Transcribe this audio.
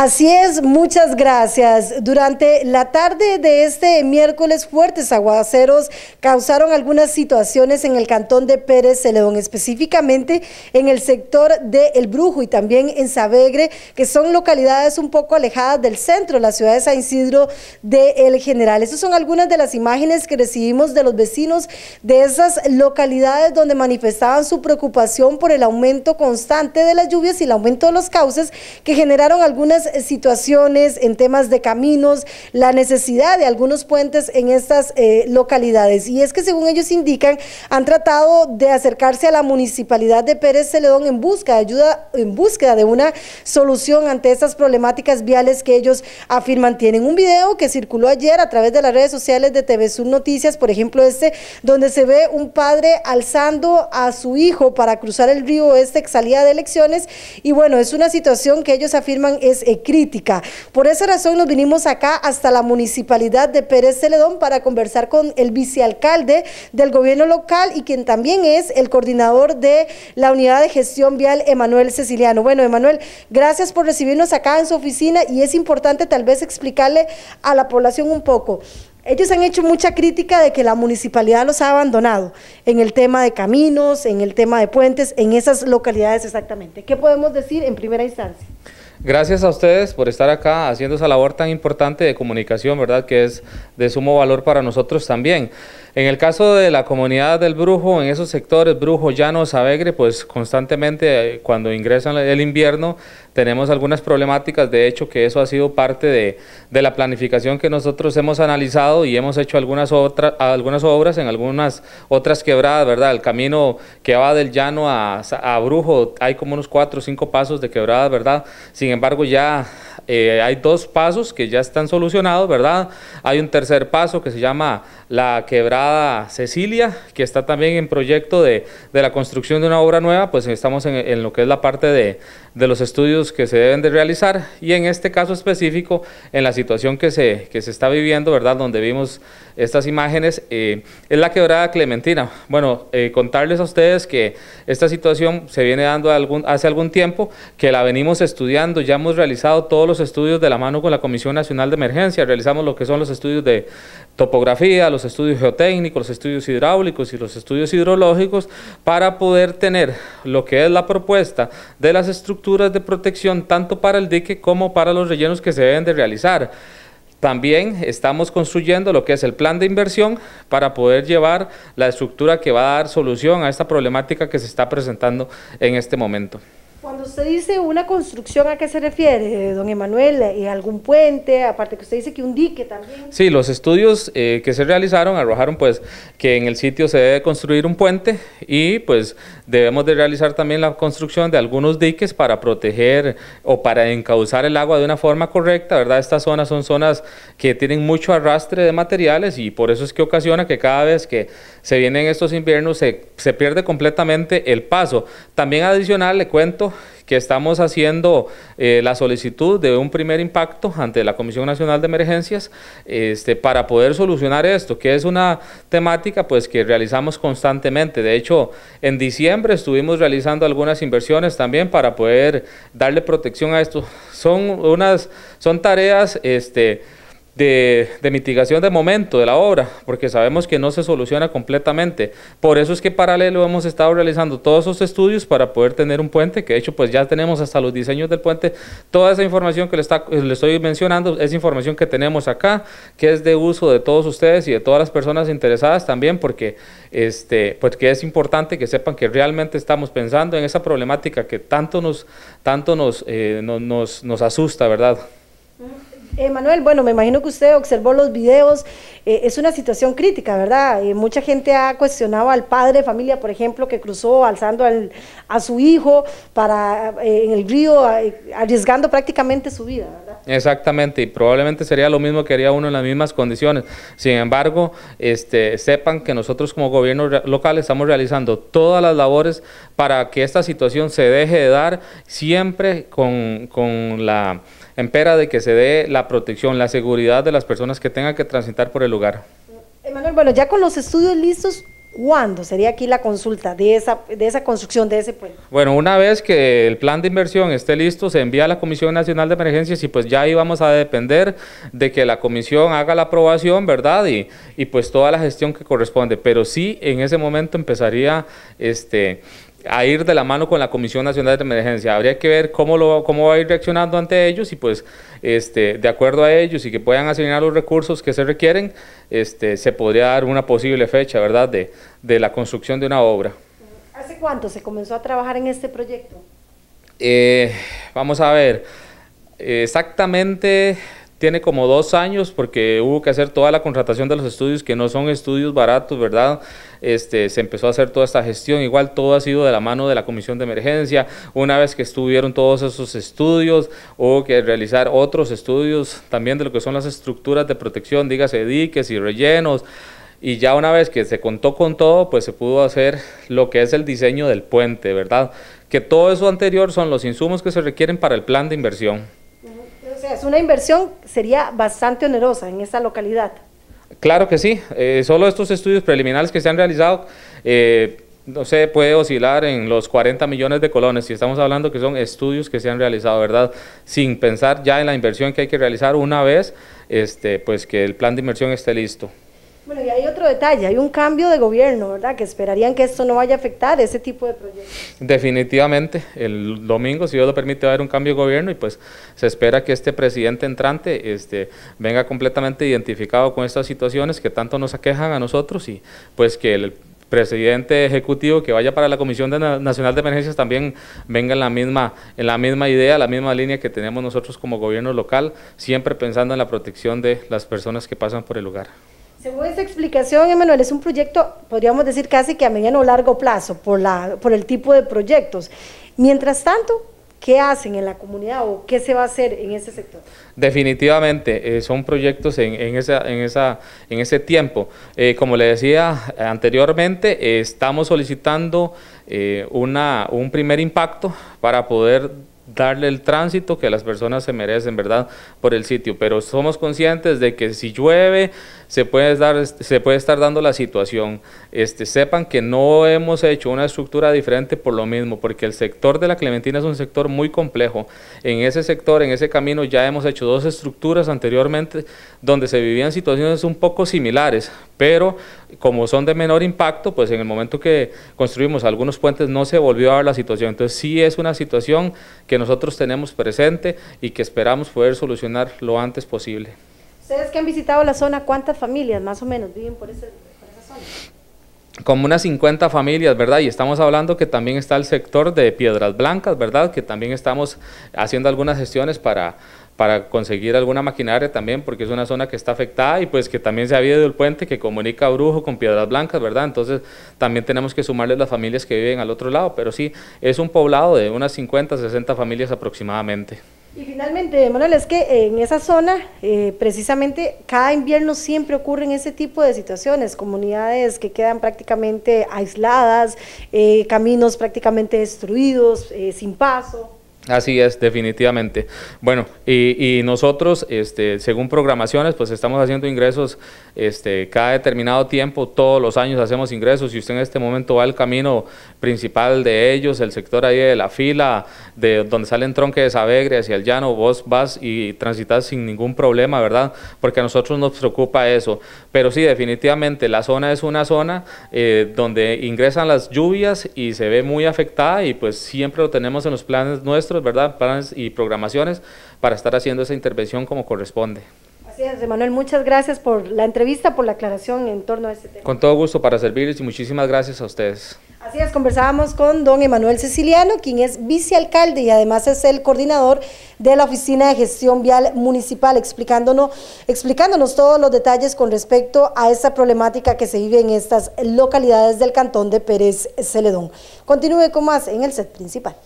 Así es, muchas gracias. Durante la tarde de este miércoles, fuertes aguaceros causaron algunas situaciones en el cantón de Pérez Celedón, específicamente en el sector de El Brujo y también en Sabegre, que son localidades un poco alejadas del centro, la ciudad de San Isidro de El General. Esas son algunas de las imágenes que recibimos de los vecinos de esas localidades donde manifestaban su preocupación por el aumento constante de las lluvias y el aumento de los cauces que generaron algunas eh, situaciones en temas de caminos, la necesidad de algunos puentes en estas eh, localidades. Y es que según ellos indican, han tratado de acercarse a la municipalidad de Pérez Celedón en busca de ayuda, en búsqueda de una solución ante estas problemáticas viales que ellos afirman tienen. Un video que circuló ayer a través de las redes sociales de TV Sur Noticias, por ejemplo este, donde se ve un padre alzando a su hijo para cruzar el río este que salía de elecciones. Y bueno, es una situación que ellos afirman es crítica. Por esa razón nos vinimos acá hasta la municipalidad de Pérez Celedón para conversar con el vicealcalde del gobierno local y quien también es el coordinador de la unidad de gestión vial, Emanuel Ceciliano. Bueno, Emanuel, gracias por recibirnos acá en su oficina y es importante tal vez explicarle a la población un poco. Ellos han hecho mucha crítica de que la municipalidad los ha abandonado en el tema de caminos, en el tema de puentes, en esas localidades exactamente. ¿Qué podemos decir en primera instancia? Gracias a ustedes por estar acá haciendo esa labor tan importante de comunicación, ¿verdad? Que es de sumo valor para nosotros también. En el caso de la comunidad del Brujo, en esos sectores, Brujo, Llano, Sabegre, pues constantemente eh, cuando ingresan el invierno tenemos algunas problemáticas, de hecho que eso ha sido parte de, la planificación que nosotros hemos analizado y hemos hecho algunas, otras algunas obras en algunas otras quebradas, ¿verdad? El camino que va del Llano a, Brujo, hay como unos cuatro o cinco pasos de quebradas, ¿verdad? Sin embargo, ya eh, hay dos pasos que ya están solucionados, ¿verdad? Hay un tercer paso que se llama la quebrada Cecilia, que está también en proyecto de, la construcción de una obra nueva, pues estamos en, lo que es la parte de, los estudios que se deben de realizar y en este caso específico, en la situación que se, que se está viviendo, ¿verdad? Donde vimos estas imágenes, eh, es la quebrada Clementina. Bueno, eh, contarles a ustedes que esta situación se viene dando hace algún tiempo, que la venimos estudiando, ya hemos realizado todos los estudios de la mano con la Comisión Nacional de Emergencia, realizamos lo que son los estudios de topografía, los estudios geotécnicos, los estudios hidráulicos y los estudios hidrológicos, para poder tener lo que es la propuesta de las estructuras de protección, tanto para el dique como para los rellenos que se deben de realizar. También estamos construyendo lo que es el plan de inversión para poder llevar la estructura que va a dar solución a esta problemática que se está presentando en este momento usted dice una construcción, ¿a qué se refiere, don Emanuel? ¿Algún puente? Aparte que usted dice que un dique también. Sí, los estudios eh, que se realizaron arrojaron pues que en el sitio se debe construir un puente y pues debemos de realizar también la construcción de algunos diques para proteger o para encauzar el agua de una forma correcta, ¿verdad? Estas zonas son zonas que tienen mucho arrastre de materiales y por eso es que ocasiona que cada vez que se vienen estos inviernos se, se pierde completamente el paso. También adicional le cuento que estamos haciendo eh, la solicitud de un primer impacto ante la Comisión Nacional de Emergencias este, para poder solucionar esto, que es una temática pues, que realizamos constantemente. De hecho, en diciembre estuvimos realizando algunas inversiones también para poder darle protección a esto. Son, unas, son tareas... Este, de, mitigación de momento de la obra, porque sabemos que no se soluciona completamente. Por eso es que paralelo hemos estado realizando todos esos estudios para poder tener un puente, que de hecho pues ya tenemos hasta los diseños del puente. Toda esa información que le, está, eh, le estoy mencionando es información que tenemos acá, que es de uso de todos ustedes y de todas las personas interesadas también, porque este, pues que es importante que sepan que realmente estamos pensando en esa problemática que tanto nos, tanto nos, eh, nos, asusta, ¿verdad? Manuel, bueno, me imagino que usted observó los videos. Eh, es una situación crítica, ¿verdad? Eh, mucha gente ha cuestionado al padre de familia, por ejemplo, que cruzó alzando a su hijo para eh, en el río, arriesgando prácticamente su vida, ¿verdad? Exactamente, y probablemente sería lo mismo que haría uno en las mismas condiciones. Sin embargo, este, sepan que nosotros como gobierno local estamos realizando todas las labores para que esta situación se deje de dar siempre con la empera de que se dé la protección, la seguridad de las personas que tengan que transitar por el lugar. Emanuel, bueno, ya con los estudios listos, ¿cuándo sería aquí la consulta de esa, de esa construcción de ese pueblo? Bueno, una vez que el plan de inversión esté listo, se envía a la Comisión Nacional de Emergencias y pues ya ahí vamos a depender de que la comisión haga la aprobación, ¿verdad? Y, y pues toda la gestión que corresponde, pero sí en ese momento empezaría este a ir de la mano con la Comisión Nacional de Emergencia. Habría que ver cómo, lo, cómo va a ir reaccionando ante ellos y pues este, de acuerdo a ellos y que puedan asignar los recursos que se requieren, este, se podría dar una posible fecha, ¿verdad?, de, la construcción de una obra. ¿Hace cuánto se comenzó a trabajar en este proyecto? Eh, vamos a ver, exactamente tiene como dos años porque hubo que hacer toda la contratación de los estudios, que no son estudios baratos, ¿verdad? Este, se empezó a hacer toda esta gestión, igual todo ha sido de la mano de la comisión de emergencia, una vez que estuvieron todos esos estudios, hubo que realizar otros estudios también de lo que son las estructuras de protección, dígase diques y rellenos, y ya una vez que se contó con todo, pues se pudo hacer lo que es el diseño del puente, ¿verdad? Que todo eso anterior son los insumos que se requieren para el plan de inversión. O sea, es una inversión, sería bastante onerosa en esa localidad. Claro que sí, eh, solo estos estudios preliminares que se han realizado, eh, no sé, puede oscilar en los 40 millones de colones, si estamos hablando que son estudios que se han realizado, ¿verdad? Sin pensar ya en la inversión que hay que realizar una vez, este, pues que el plan de inversión esté listo. Bueno, y hay otro detalle, hay un cambio de gobierno, ¿verdad? Que esperarían que esto no vaya a afectar ese tipo de proyectos. Definitivamente, el domingo, si Dios lo permite, va a haber un cambio de gobierno y pues se espera que este presidente entrante este, venga completamente identificado con estas situaciones que tanto nos aquejan a nosotros y pues que el presidente ejecutivo que vaya para la Comisión Nacional de Emergencias también venga en la misma en la misma idea, la misma línea que tenemos nosotros como gobierno local, siempre pensando en la protección de las personas que pasan por el lugar. Según esa explicación, Emanuel, es un proyecto, podríamos decir casi que a mediano o largo plazo, por, la, por el tipo de proyectos. Mientras tanto, ¿qué hacen en la comunidad o qué se va a hacer en ese sector? Definitivamente, eh, son proyectos en, en, esa, en, esa, en ese tiempo. Eh, como le decía anteriormente, eh, estamos solicitando una, un primer impacto para poder darle el tránsito que las personas se merecen, ¿verdad? Por el sitio. Pero somos conscientes de que si llueve, se puede, dar, se puede estar dando la situación. Este, sepan que no hemos hecho una estructura diferente por lo mismo, porque el sector de la Clementina es un sector muy complejo. En ese sector, en ese camino, ya hemos hecho dos estructuras anteriormente donde se vivían situaciones un poco similares, pero como son de menor impacto, pues en el momento que construimos algunos puentes no se volvió a dar la situación. Entonces sí es una situación que nosotros tenemos presente y que esperamos poder solucionar lo antes posible. Ustedes que han visitado la zona, ¿cuántas familias más o menos viven por, por esa zona? como unas 50 familias, ¿verdad? Y estamos hablando que también está el sector de Piedras Blancas, ¿verdad? Que también estamos haciendo algunas gestiones para, para conseguir alguna maquinaria también, porque es una zona que está afectada y pues que también se ha habido el puente que comunica a Brujo con Piedras Blancas, ¿verdad? Entonces también tenemos que sumarles las familias que viven al otro lado, pero sí, es un poblado de unas 50, 60 familias aproximadamente. Y finalmente, Manuel, es que en esa zona, eh, precisamente cada invierno siempre ocurren ese tipo de situaciones, comunidades que quedan prácticamente aisladas, eh, caminos prácticamente destruidos, eh, sin paso. Así es, definitivamente. Bueno, y, nosotros, este, según programaciones, pues estamos haciendo ingresos este, cada determinado tiempo, todos los años hacemos ingresos. y usted en este momento va al camino principal de ellos, el sector ahí de la fila, de donde salen tronques, de Sabegre hacia el llano, vos vas y transitas sin ningún problema, ¿verdad? Porque a nosotros nos preocupa eso. Pero sí, definitivamente, la zona es una zona eh, donde ingresan las lluvias y se ve muy afectada y pues siempre lo tenemos en los planes nuestros ¿verdad? Planes y programaciones para estar haciendo esa intervención como corresponde. Así es, Manuel, muchas gracias por la entrevista, por la aclaración en torno a este tema. Con todo gusto para servirles y muchísimas gracias a ustedes. Así es, conversábamos con don Emanuel Ceciliano, quien es vicealcalde y además es el coordinador de la Oficina de Gestión Vial Municipal, explicándonos, explicándonos todos los detalles con respecto a esta problemática que se vive en estas localidades del cantón de Pérez Celedón. Continúe con más en el set principal.